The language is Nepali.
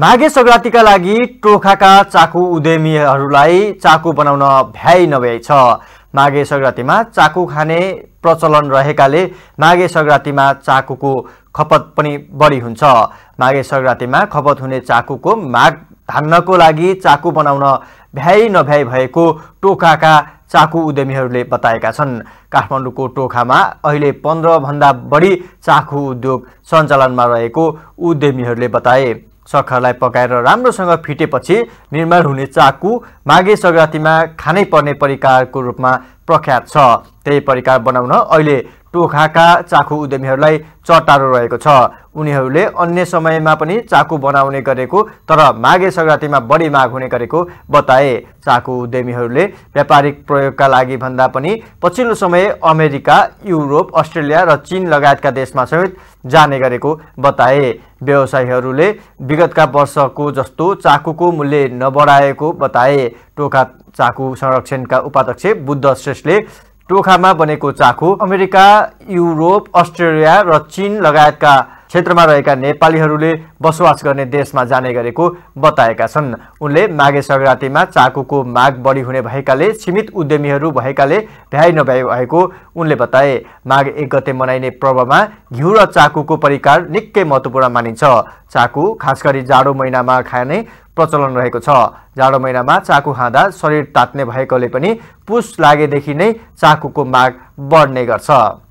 माघे सङ्क्रान्तिका लागि टोखाका चाकु उद्यमीहरूलाई चाकु बनाउन भ्याइ नभ्याइछ माघे सङ्क्रान्तिमा चाकु खाने प्रचलन रहेकाले माघे सङ्क्रान्तिमा चाकुको खपत पनि बढी हुन्छ माघे सङ्क्रान्तिमा खपत हुने चाकुको माघ धान्नको लागि चाकु बनाउन भ्याइ नभ्याइ भएको टोखाका चाकु उद्यमीहरूले बताएका छन् काठमाडौँको टोखामा अहिले पन्ध्रभन्दा बढी चाकु उद्योग सञ्चालनमा रहेको उद्यमीहरूले बताए सखरलाई पकाएर राम्रोसँग फिटेपछि निर्माण हुने चाकु माघे सङ्क्रान्तिमा खानै पर्ने परिकारको रूपमा प्रख्यात छ त्यही परिकार बनाउन अहिले टोखाका चाकु उद्यमीहरूलाई चटारो रहेको छ उनीहरूले अन्य समयमा पनि चाकु बनाउने गरेको तर माघे सङ्क्रान्तिमा बढी माग हुने गरेको बताए चाकु उद्यमीहरूले व्यापारिक प्रयोगका लागि भन्दा पनि पछिल्लो समय अमेरिका युरोप अस्ट्रेलिया र चिन लगायतका देशमा समेत जाने गरेको बताए व्यवसायीहरूले विगतका वर्षको जस्तो चाकुको मूल्य नबढाएको बताए टोखा चाकु संरक्षणका उपाध्यक्ष बुद्ध श्रेष्ठले टोखामा बनेको चाकु अमेरिका युरोप अस्ट्रेलिया र चिन लगायतका क्षेत्रमा रहेका नेपालीहरूले बसोबास गर्ने देशमा जाने गरेको बताएका छन् उनले माघे सङ्क्रान्तिमा चाकुको माग बढी हुने भएकाले सीमित उद्यमीहरू भएकाले भ्याइ नभ्याइ भएको उनले बताए माघ एक गते मनाइने पर्वमा घिउ र चाकुको परिकार निकै महत्त्वपूर्ण मानिन्छ चाकु खास गरी जाडो महिनामा खाने प्रचलन रहेको छ जाडो महिनामा चाकु खाँदा शरीर तात्ने भएकोले पनि पुस लागेदेखि नै चाकुको माग बढ्ने गर्छ